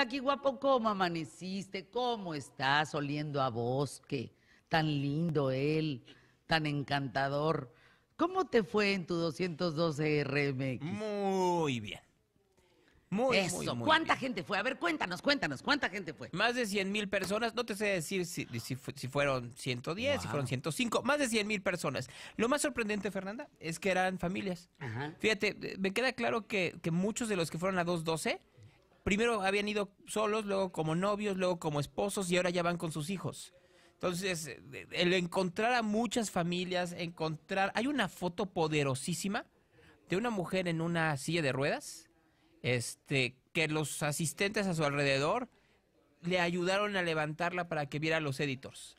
aquí guapo, ¿cómo amaneciste? ¿Cómo estás? Oliendo a bosque, tan lindo él, tan encantador. ¿Cómo te fue en tu 212 RMX? Muy bien. Muy, Eso. ¿Cuánta gente fue? A ver, cuéntanos, cuéntanos, ¿cuánta gente fue? Más de 100 mil personas. No te sé decir si, si, fueron 110, si fueron 105. Más de 100 mil personas. Lo más sorprendente, Fernanda, es que eran familias. Fíjate, me queda claro que, que muchos de los que fueron a 212 primero habían ido solos, luego como novios, luego como esposos y ahora ya van con sus hijos. Entonces, el encontrar a muchas familias, encontrar... Hay una foto poderosísima de una mujer en una silla de ruedas, este, que los asistentes a su alrededor le ayudaron a levantarla para que viera a los editors.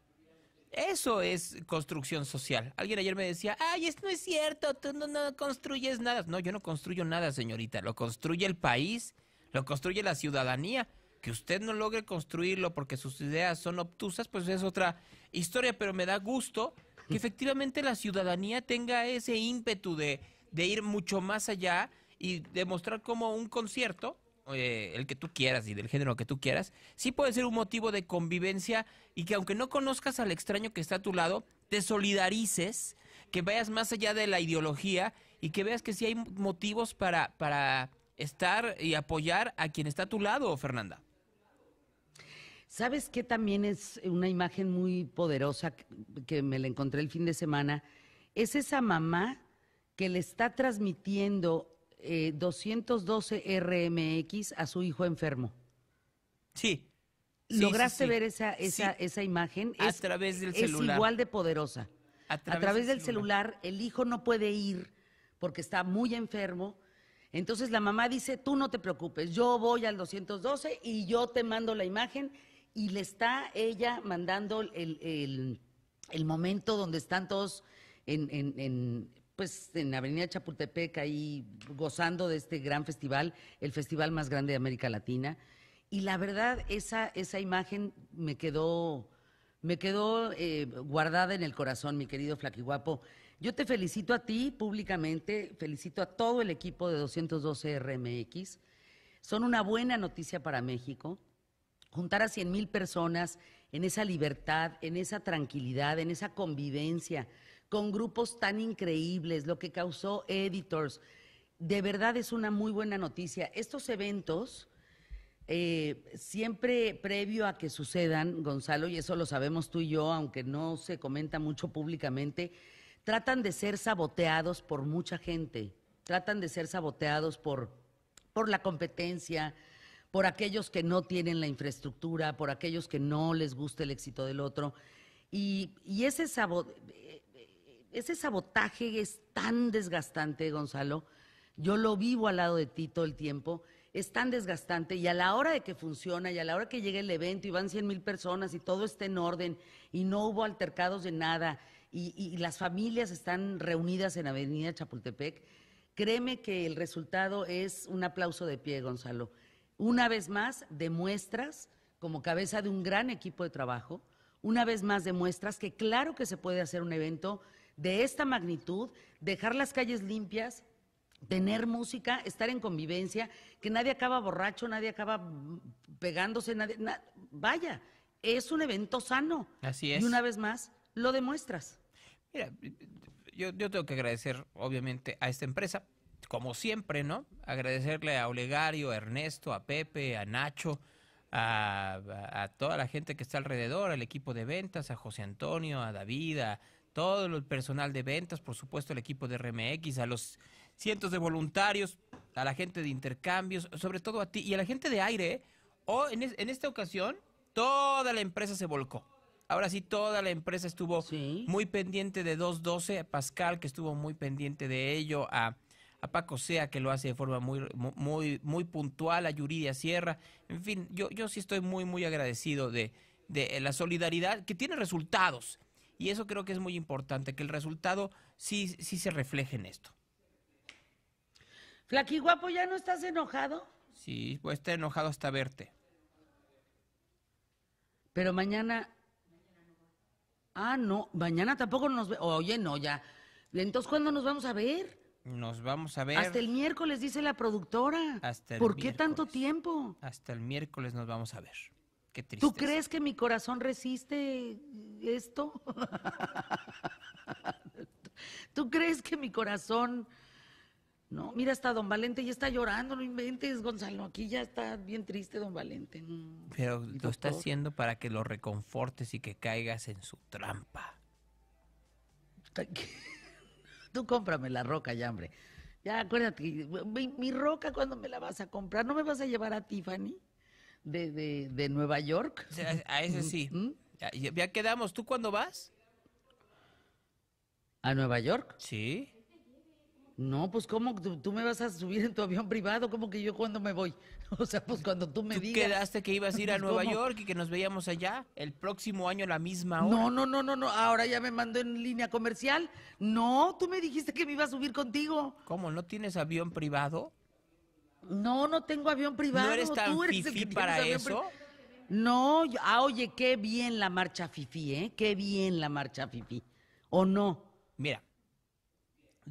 Eso es construcción social. Alguien ayer me decía, ay, esto no es cierto, tú no construyes nada. No, yo no construyo nada, señorita, lo construye el país lo construye la ciudadanía. Que usted no logre construirlo porque sus ideas son obtusas, pues es otra historia, pero me da gusto que efectivamente la ciudadanía tenga ese ímpetu de, ir mucho más allá y demostrar cómo un concierto, eh, el que tú quieras y del género que tú quieras, sí puede ser un motivo de convivencia y que aunque no conozcas al extraño que está a tu lado, te solidarices, que vayas más allá de la ideología y que veas que sí hay motivos para, para estar y apoyar a quien está a tu lado, Fernanda. ¿Sabes qué también es una imagen muy poderosa que me la encontré el fin de semana? Es esa mamá que le está transmitiendo 212 eh, RMX a su hijo enfermo. Sí. ¿Lograste ver esa, esa, esa imagen? A través del celular. Es igual de poderosa. A través, del celular, el hijo no puede ir porque está muy enfermo entonces la mamá dice, tú no te preocupes, yo voy al 212 y yo te mando la imagen y le está ella mandando el, momento donde están todos en, pues, en Avenida Chapultepec ahí gozando de este gran festival, el festival más grande de América Latina. Y la verdad, esa, esa imagen me quedó, me quedó eh, guardada en el corazón, mi querido Flaquiguapo. Yo te felicito a ti públicamente, felicito a todo el equipo de 212 RMX. Son una buena noticia para México. Juntar a 100 mil personas en esa libertad, en esa tranquilidad, en esa convivencia, con grupos tan increíbles, lo que causó Editors, de verdad es una muy buena noticia. Estos eventos, eh, siempre previo a que sucedan, Gonzalo, y eso lo sabemos tú y yo, aunque no se comenta mucho públicamente, tratan de ser saboteados por mucha gente, tratan de ser saboteados por, por la competencia, por aquellos que no tienen la infraestructura, por aquellos que no les gusta el éxito del otro. Y, ese, ese sabotaje es tan desgastante, Gonzalo. Yo lo vivo al lado de ti todo el tiempo. Es tan desgastante y a la hora de que funciona y a la hora que llega el evento y van 100 mil personas y todo está en orden y no hubo altercados de nada y, las familias están reunidas en Avenida Chapultepec. Créeme que el resultado es un aplauso de pie, Gonzalo. Una vez más, demuestras, como cabeza de un gran equipo de trabajo, una vez más demuestras que claro que se puede hacer un evento de esta magnitud, dejar las calles limpias, tener música, estar en convivencia, que nadie acaba borracho, nadie acaba pegándose, nadie, vaya, es un evento sano. Así es. Y una vez más, lo demuestras. Mira, yo, tengo que agradecer, obviamente, a esta empresa, como siempre, ¿no? Agradecerle a Olegario, a Ernesto, a Pepe, a Nacho, a, toda la gente que está alrededor, al equipo de ventas, a José Antonio, a David, a todo el personal de ventas, por supuesto, el equipo de RMX, a los cientos de voluntarios, a la gente de intercambios, sobre todo a ti y a la gente de aire. ¿eh? O en esta ocasión, toda la empresa se volcó Ahora sí, toda la empresa estuvo muy pendiente de 2.12, a Pascal que estuvo muy pendiente de ello, a, Paco Sea que lo hace de forma muy, muy, muy puntual, a Yuridia Sierra. En fin, yo, yo sí estoy muy, muy agradecido de, la solidaridad que tiene resultados. Y eso creo que es muy importante, que el resultado sí, sí se refleje en esto. Flaqui guapo, ¿ya no estás enojado? Sí, voy a estar enojado hasta verte. Pero mañana Ah, no, mañana tampoco nos ve. Oye, no, ya. Entonces, ¿cuándo nos vamos a ver? Nos vamos a ver. Hasta el miércoles, dice la productora. Hasta el ¿Por qué tanto tiempo? Hasta el miércoles nos vamos a ver. Qué triste. ¿Tú crees que mi corazón resiste esto? ¿Tú crees que mi corazón no, mira, está don Valente ya está llorando, no inventes, Gonzalo. Aquí ya está bien triste don Valente. Pero lo está haciendo para que lo reconfortes y que caigas en su trampa. Tú cómprame la roca ya, hombre. Ya, acuérdate, mi, roca cuando me la vas a comprar, ¿no me vas a llevar a Tiffany de, de, Nueva York? a ese sí. ¿Mm? Ya, ya quedamos, ¿tú cuándo vas? ¿A Nueva York? Sí. No, pues ¿cómo tú, me vas a subir en tu avión privado? ¿Cómo que yo cuando me voy? O sea, pues cuando tú me ¿Tú quedaste que ibas a ir a Nueva York y que nos veíamos allá el próximo año a la misma hora. No, no, no, no, no. Ahora ya me mandó en línea comercial. No, tú me dijiste que me iba a subir contigo. ¿Cómo? ¿No tienes avión privado? No, no tengo avión privado. ¿No eres tan para eso? No, ah, oye, qué bien la marcha fifí, ¿eh? Qué bien la marcha fifí. ¿O no? Mira,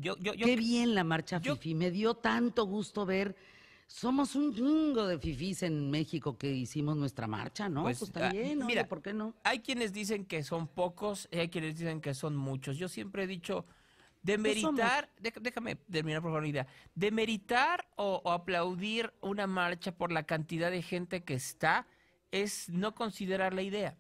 Qué bien la marcha Fifi, me dio tanto gusto ver. Somos un chingo de FIFIs en México que hicimos nuestra marcha, ¿no? Pues, está pues, ah, bien, ¿no? mira, ¿por qué no? Hay quienes dicen que son pocos y hay quienes dicen que son muchos. Yo siempre he dicho, demeritar, déjame terminar por favor idea, demeritar o, o, aplaudir una marcha por la cantidad de gente que está es no considerar la idea.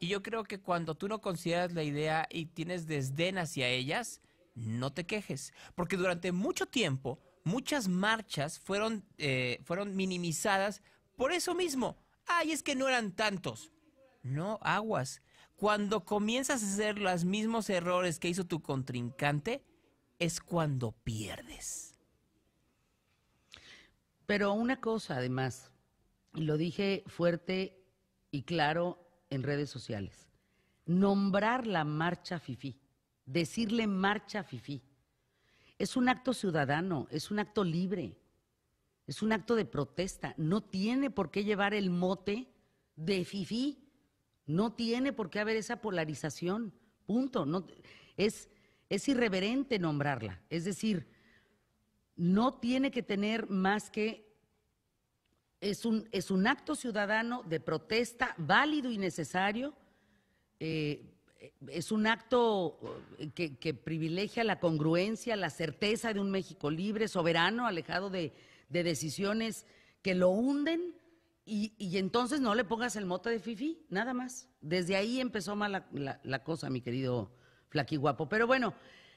Y yo creo que cuando tú no consideras la idea y tienes desdén hacia ellas, no te quejes, porque durante mucho tiempo muchas marchas fueron, eh, fueron minimizadas por eso mismo. Ay, es que no eran tantos. No, aguas. Cuando comienzas a hacer los mismos errores que hizo tu contrincante, es cuando pierdes. Pero una cosa además, y lo dije fuerte y claro en redes sociales, nombrar la marcha FIFI decirle marcha FIFI. Es un acto ciudadano, es un acto libre, es un acto de protesta. No tiene por qué llevar el mote de FIFI, no tiene por qué haber esa polarización, punto. No, es, es irreverente nombrarla, es decir, no tiene que tener más que es un, es un, acto ciudadano de protesta válido y necesario eh, es un acto eh, que, privilegia la congruencia, la certeza de un México libre, soberano, alejado de, decisiones que lo hunden y, entonces no le pongas el mote de Fifi, nada más. Desde ahí empezó mal la, cosa, mi querido flaquiguapo. Guapo. Pero bueno,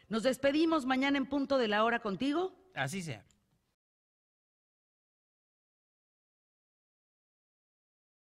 nos despedimos mañana en punto de la hora contigo. Así sea.